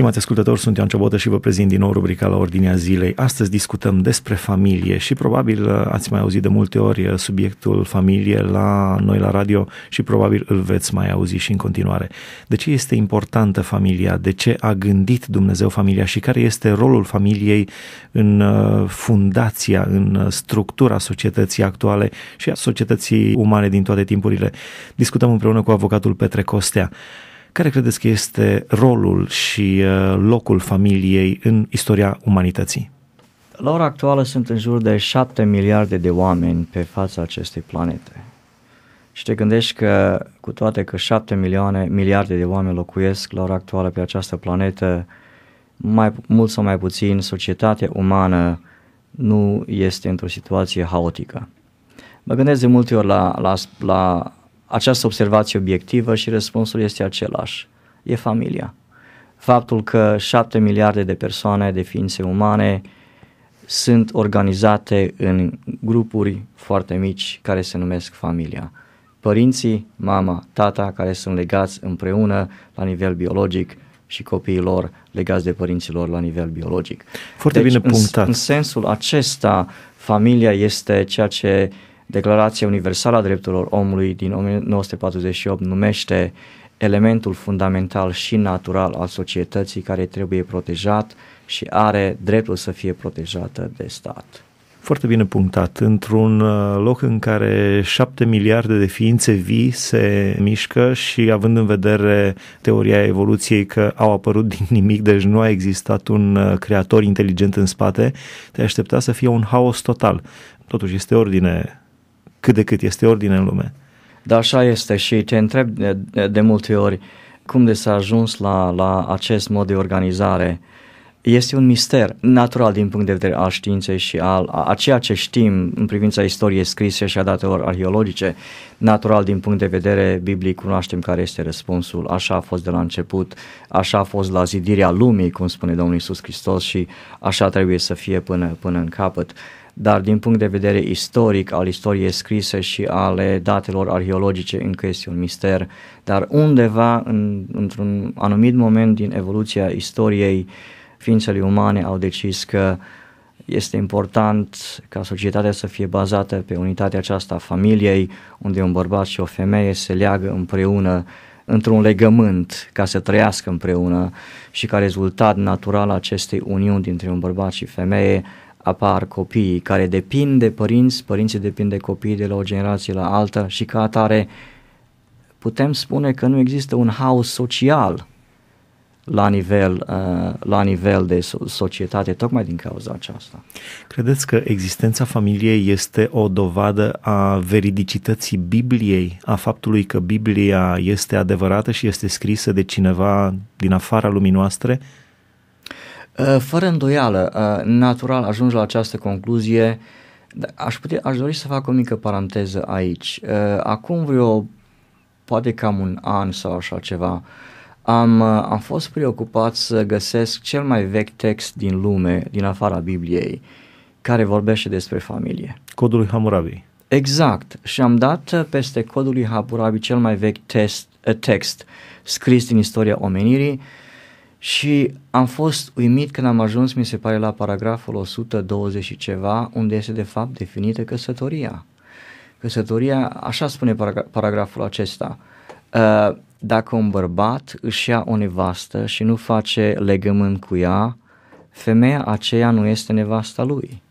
Stimați ascultători, sunt Ioan Ciobotă și vă prezint din nou rubrica la ordinea zilei. Astăzi discutăm despre familie și probabil uh, ați mai auzit de multe ori uh, subiectul familie la noi la radio și probabil îl veți mai auzi și în continuare. De ce este importantă familia? De ce a gândit Dumnezeu familia și care este rolul familiei în uh, fundația, în structura societății actuale și a societății umane din toate timpurile? Discutăm împreună cu avocatul Petre Costea. Care credeți că este rolul și uh, locul familiei în istoria umanității? La ora actuală sunt în jur de 7 miliarde de oameni pe fața acestei planete. Și te gândești că, cu toate că 7 milioane, miliarde de oameni locuiesc la ora actuală pe această planetă, mai mult sau mai puțin, societatea umană nu este într-o situație haotică. Mă gândesc de multe ori la, la, la această observație obiectivă și răspunsul este același. E familia. Faptul că șapte miliarde de persoane, de ființe umane, sunt organizate în grupuri foarte mici care se numesc familia. Părinții, mama, tata, care sunt legați împreună la nivel biologic și copiii lor legați de părinților la nivel biologic. Foarte deci, bine punctat. În, în sensul acesta, familia este ceea ce uh, Declarația Universală a Drepturilor Omului din 1948 numește elementul fundamental și natural al societății care trebuie protejat și are dreptul să fie protejată de stat. Foarte bine punctat. Într-un uh, loc în care șapte miliarde de ființe vii se mișcă și având în vedere teoria evoluției că au apărut din nimic, deci nu a existat un uh, creator inteligent în spate, te aștepta să fie un haos total. Totuși este ordine cât de cât este ordine în lume. Da, așa este și te întreb de, de multe ori cum de s-a ajuns la, la acest mod de organizare. Este un mister natural din punct de vedere al științei și al a ceea ce știm în privința istoriei scrise și a datelor arheologice. Natural din punct de vedere biblic cunoaștem care este răspunsul. Așa a fost de la început, așa a fost la zidirea lumii, cum spune Domnul Isus Hristos și așa trebuie să fie până, până în capăt. Uh, dar din punct de vedere istoric, al istoriei scrise și ale datelor arheologice, încă este un mister. Dar undeva, în, într-un anumit moment din evoluția istoriei, ființele umane au decis că este important ca societatea să fie bazată pe unitatea aceasta a familiei, unde un bărbat și o femeie se leagă împreună într-un legământ ca să trăiască împreună și ca rezultat natural acestei uniuni dintre un bărbat și femeie apar copiii care depind de părinți, părinții depind de copii de la o generație la alta și ca atare putem spune că nu există un haos social la nivel, uh, la nivel de societate, tocmai din cauza aceasta. Credeți că existența familiei este o dovadă a veridicității Bibliei, a faptului că Biblia este adevărată și este scrisă de cineva din afara lumii noastre? Uh, fără îndoială, uh, natural ajungi la această concluzie. Aș, putea, aș dori să fac o mică paranteză aici. Uh, acum vreo, poate cam un an sau așa ceva, am, am fost preocupat să găsesc cel mai vechi text din lume, din afara Bibliei, care vorbește despre familie. Codul lui Hammurabi. Exact. Și am dat peste codul lui Hammurabi cel mai vechi test, text scris din istoria omenirii, și am fost uimit când am ajuns, mi se pare, la paragraful 120 și ceva, unde este de fapt definită căsătoria. Căsătoria, așa spune paragraful acesta, uh, dacă un bărbat își ia o nevastă și nu face legământ cu ea, femeia aceea nu este nevasta lui.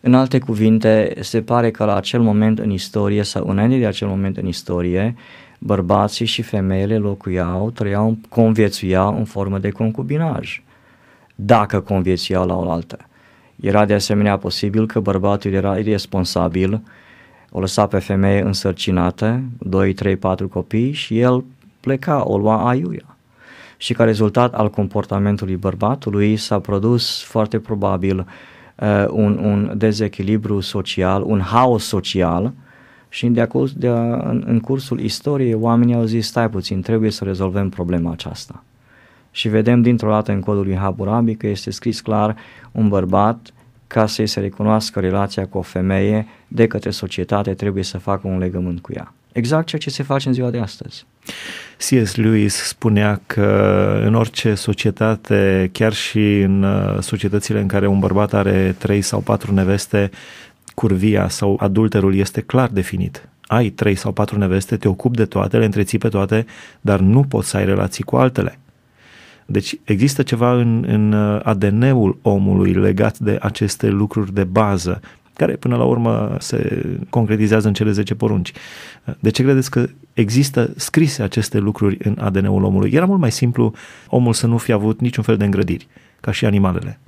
În alte cuvinte, se pare că la acel moment în istorie sau înainte de acel moment în istorie, bărbații și femeile locuiau, trăiau, conviețuiau în formă de concubinaj, dacă conviețuiau la oaltă. Era de asemenea posibil că bărbatul era irresponsabil, o lăsa pe femeie însărcinată, 2, 3, 4 copii și el pleca, o lua aiuia. Și ca rezultat al comportamentului bărbatului s-a produs foarte probabil uh, un, un dezechilibru social, un haos social uh, și de acolo, de, în, în cursul istoriei oamenii au zis, stai puțin, trebuie să rezolvăm problema aceasta. Și vedem dintr-o dată în codul lui Haburabi că este scris clar un bărbat ca să-i se recunoască relația cu o femeie de către societate trebuie să facă un legământ cu ea. Exact ceea ce se face în ziua de astăzi. C.S. Lewis spunea că în orice societate, chiar și în uh, societățile în care un bărbat are trei sau patru neveste, curvia sau adulterul este clar definit. Ai trei sau patru neveste, te ocupi de toate, le întreții pe toate, dar nu poți să ai relații cu altele. Deci există ceva în, în uh, ADN-ul omului legat de aceste lucruri de bază, care până la urmă se concretizează în cele 10 porunci. Uh, de ce credeți că există scrise aceste lucruri în ADN-ul omului? Era mult mai simplu omul să nu fi avut niciun fel de îngrădiri, ca și animalele.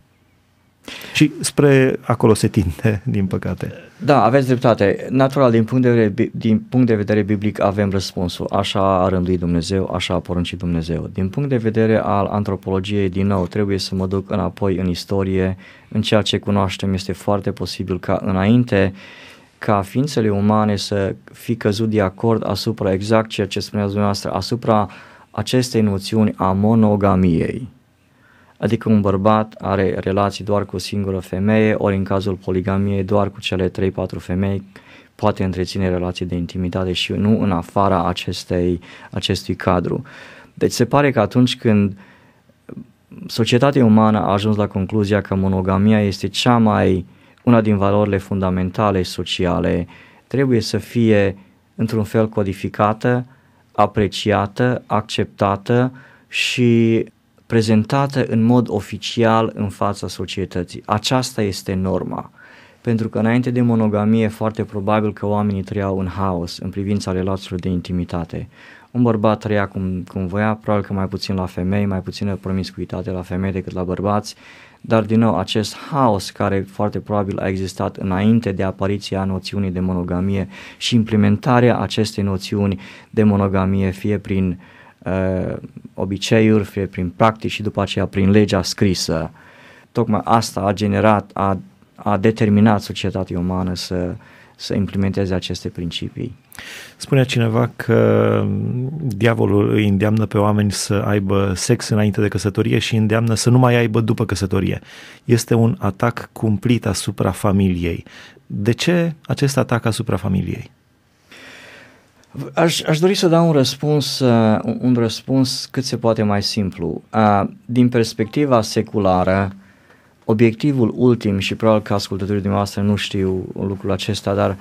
Și spre acolo se tinde, din păcate. Da, aveți dreptate. Natural, din punct de vedere, din punct de vedere biblic avem răspunsul. Așa a rânduit Dumnezeu, așa a poruncit Dumnezeu. Din punct de vedere al antropologiei, din nou, trebuie să mă duc înapoi în istorie. În ceea ce cunoaștem este foarte posibil ca înainte ca ființele umane să fi căzut de acord asupra exact ceea ce spuneați dumneavoastră, asupra acestei noțiuni a monogamiei adică un bărbat are relații doar cu o singură femeie, ori în cazul poligamiei doar cu cele 3-4 femei poate întreține relații de intimitate și nu în afara acestei, acestui cadru. Deci se pare că atunci când societatea umană a ajuns la concluzia că monogamia este cea mai una din valorile fundamentale sociale, trebuie să fie într-un fel codificată, apreciată, acceptată și prezentată în mod oficial în fața societății. Aceasta este norma. Pentru că înainte de monogamie, foarte probabil că oamenii trăiau în haos în privința relațiilor de intimitate. Un bărbat trăia cum, cum voia, probabil că mai puțin la femei, mai puțină promiscuitate la femei decât la bărbați, dar din nou acest haos care foarte probabil a existat înainte de apariția noțiunii de monogamie și implementarea acestei noțiuni de monogamie, fie prin uh, uh, obiceiuri, fie prin practici și după aceea prin legea scrisă. Tocmai asta a generat, a, a determinat societatea umană să, să implementeze aceste principii. Spunea cineva că diavolul îi îndeamnă pe oameni să aibă sex înainte de căsătorie și îndeamnă să nu mai aibă după căsătorie. Este un atac cumplit asupra familiei. De ce acest atac asupra familiei? Aș, aș dori să dau un răspuns, uh, un răspuns cât se poate mai simplu. Uh, din perspectiva seculară, obiectivul ultim, și probabil că ascultătorii dumneavoastră nu știu lucrul acesta, dar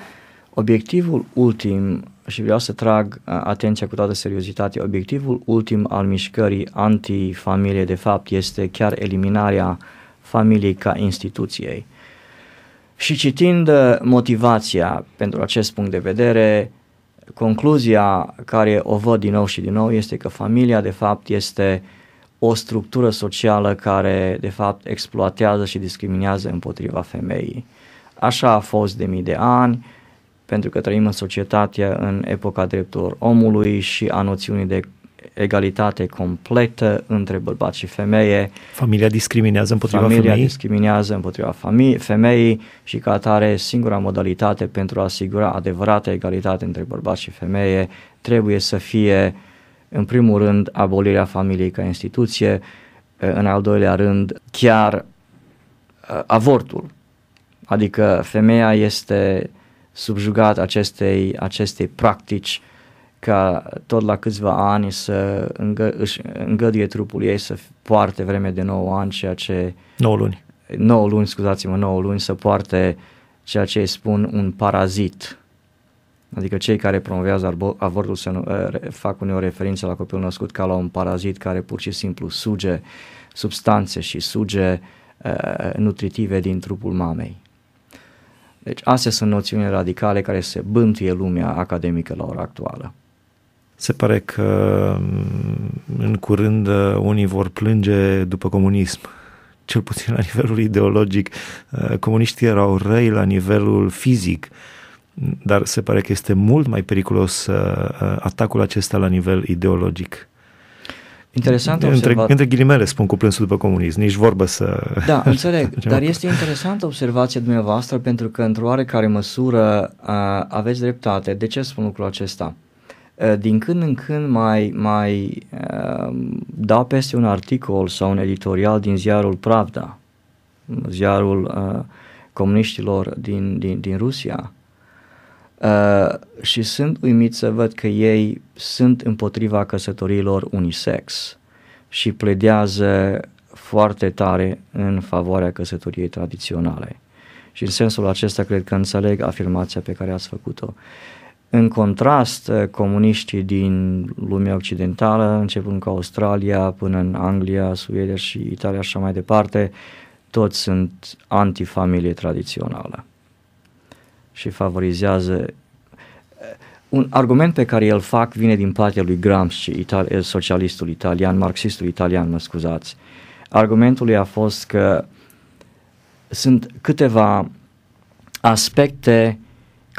obiectivul ultim, și vreau să trag uh, atenția cu toată seriozitatea, obiectivul ultim al mișcării antifamilie, de fapt, este chiar eliminarea familiei ca instituției. Și citind uh, motivația pentru acest punct de vedere, concluzia care o văd din nou și din nou este că familia de fapt este o structură socială care de fapt exploatează și discriminează împotriva femeii. Așa a fost de mii de ani, pentru că trăim în societatea în epoca drepturilor omului și a noțiunii de egalitate completă între bărbați și femeie. Familia discriminează împotriva Familia femeii? discriminează împotriva femeii și ca atare singura modalitate pentru a asigura adevărată egalitate între bărbați și femeie trebuie să fie în primul rând abolirea familiei ca instituție, în al doilea rând chiar uh, avortul. Adică femeia este subjugat acestei, acestei practici ca tot la câțiva ani să îngă, își îngăduie trupul ei să poarte vreme de 9 ani ceea ce... 9 luni. 9 luni, scuzați-mă, 9 luni să poarte ceea ce îi spun un parazit. Adică cei care promovează avortul să nu, ă, fac uneori referință la copilul născut ca la un parazit care pur și simplu suge substanțe și suge uh, nutritive din trupul mamei. Deci astea sunt noțiuni radicale care se bântuie lumea academică la ora actuală. Se pare că mm, în curând uh, unii vor plânge după comunism cel puțin la nivelul ideologic. Uh, comuniștii erau răi la nivelul fizic, dar se pare că este mult mai periculos uh, atacul acesta la nivel ideologic. Interesant între, observat... între ghilimele spun cu plânsul după comunism, nici vorbă să... Da, înțeleg, dar este interesantă observația dumneavoastră pentru că într-o oarecare măsură aveți dreptate. De ce spun lucrul acesta? Eh, din când în când mai, mai ehm, da peste un articol sau un editorial din ziarul Pravda, ziarul eh, comuniștilor din, din, din Rusia, Uh, și sunt uimit să văd că ei sunt împotriva căsătoriilor unisex și pledează foarte tare în favoarea căsătoriei tradiționale. Și în sensul acesta cred că înțeleg afirmația pe care ați făcut-o. Uh, în contrast, comuniștii din lumea occidentală, începând cu Australia până în Anglia, Suedia și Italia și așa mai departe, toți sunt antifamilie tradițională și favorizează eh, un argument pe care îl fac vine din partea lui Gramsci, itali- eh, socialistul italian, marxistul italian, mă scuzați. Argumentul lui a fost că sunt câteva aspecte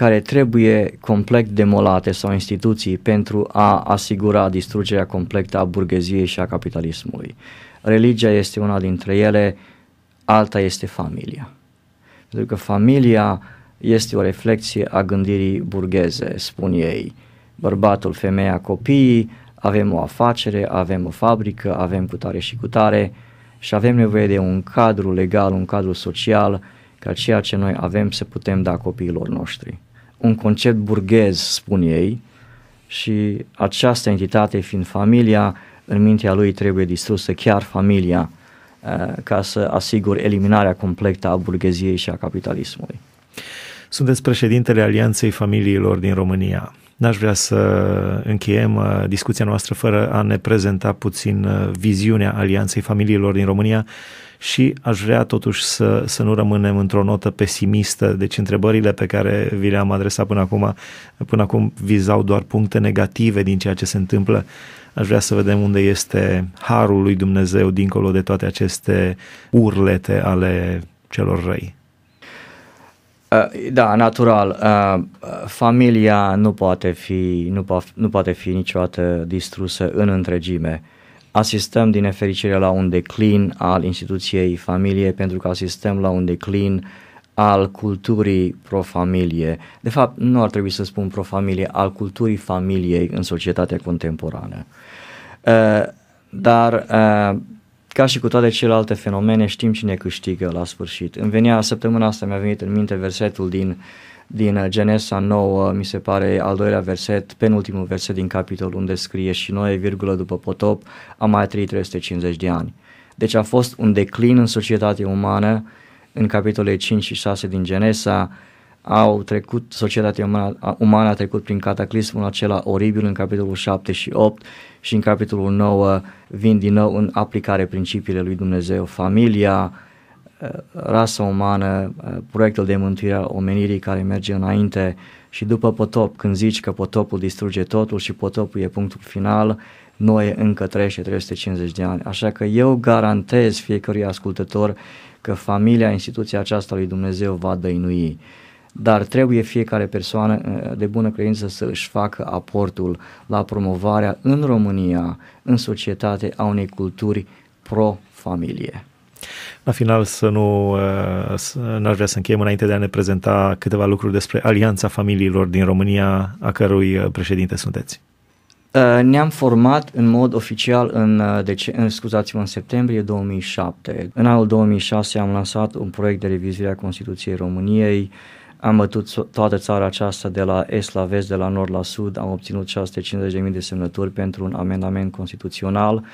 care trebuie complet demolate sau instituții pentru a asigura distrugerea completă a burgheziei și a capitalismului. Religia este una dintre ele, alta este familia. Pentru că familia este o reflexie a gândirii burgheze, spun ei. Bărbatul, femeia, copiii, avem o afacere, avem o fabrică, avem cutare și cutare și avem nevoie de un cadru legal, un cadru social, ca ceea ce noi avem să putem da copiilor noștri un concept burghez, spun ei, și această entitate fiind familia, în mintea lui trebuie distrusă chiar familia uh, ca să asigur eliminarea completă a burgheziei și a capitalismului. Sunteți președintele Alianței Familiilor din România. N-aș vrea să încheiem uh, discuția noastră fără a ne prezenta puțin uh, viziunea Alianței Familiilor din România și aș vrea totuși să, să nu rămânem într-o notă pesimistă, deci întrebările pe care vi le-am adresat până acum, până acum vizau doar puncte negative din ceea ce se întâmplă. Aș vrea să vedem unde este harul lui Dumnezeu dincolo de toate aceste urlete ale celor răi. Uh, da, natural. Uh, familia nu poate fi, nu, poate fi niciodată distrusă în întregime asistăm din nefericire la un declin al instituției familie pentru că asistăm la un declin al culturii pro-familie. De fapt, nu ar trebui să spun pro-familie, al culturii familiei în societatea contemporană. Uh, dar uh, ca și cu toate celelalte fenomene, știm cine câștigă la sfârșit. Îmi venea săptămâna asta, mi-a venit în minte versetul din uh, din Genesa 9, mi se pare al doilea verset, penultimul verset din capitol unde scrie și noi, virgulă după potop, am mai trăit 350 de ani. Deci a fost un declin în societatea umană, în capitolele 5 și 6 din Genesa, au trecut, societatea umană, umană a trecut prin cataclismul acela oribil în capitolul 7 și 8 și în capitolul 9 vin din nou în aplicare principiile lui Dumnezeu, familia, uh, Uh, rasa umană, uh, proiectul de mântuire a omenirii care merge înainte și după potop, când zici că potopul distruge totul și potopul e punctul final, noi încă trece 350 de ani. Așa că eu garantez fiecărui ascultător că familia, instituția aceasta lui Dumnezeu va dăinui. Dar trebuie fiecare persoană uh, de bună credință să își facă aportul la promovarea în România, în societate, a unei culturi pro-familie. La final să nu uh, n-aș vrea să încheiem înainte de a ne prezenta câteva lucruri despre Alianța Familiilor din România, a cărui uh, președinte sunteți. Uh, ne-am format în mod oficial în, dece- în, scuzați-mă, în septembrie 2007. În anul 2006 am lansat un proiect de revizuire a Constituției României. Am bătut toată țara aceasta de la est la vest, de la nord la sud. Am obținut 650.000 de semnături pentru un amendament constituțional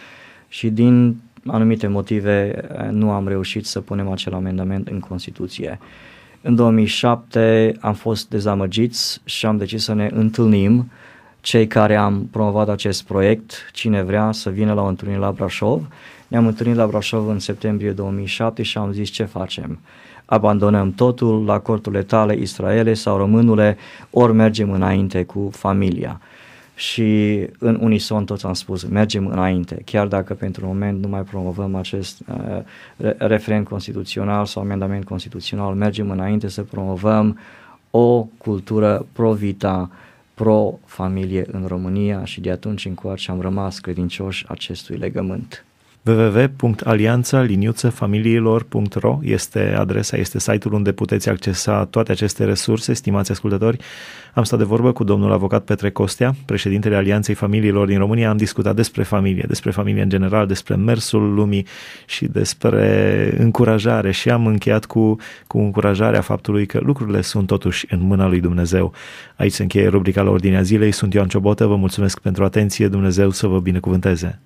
și din anumite motive eh, nu am reușit să punem acel amendament în Constituție. În 2007 am fost dezamăgiți și am decis să ne întâlnim cei care am promovat acest proiect, cine vrea să vină la o întâlnire la Brașov. Ne-am întâlnit la Brașov în septembrie 2007 și am zis ce facem. Abandonăm totul la corturile tale, Israele sau românule, ori mergem înainte cu familia și în unison toți am spus, mergem înainte, chiar dacă pentru moment nu mai promovăm acest uh, referent constituțional sau amendament constituțional, mergem înainte să promovăm o cultură pro-vita, pro-familie în România și de atunci încoace am rămas credincioși acestui legământ www.alianța-familiilor.ro este adresa, este site-ul unde puteți accesa toate aceste resurse, stimați ascultători. Am stat de vorbă cu domnul avocat Petre Costea, președintele Alianței Familiilor din România. Am discutat despre familie, despre familie în general, despre mersul lumii și despre încurajare și am încheiat cu, cu încurajarea faptului că lucrurile sunt totuși în mâna lui Dumnezeu. Aici se încheie rubrica la ordinea zilei. Sunt Ioan Ciobotă, vă mulțumesc pentru atenție, Dumnezeu să vă binecuvânteze.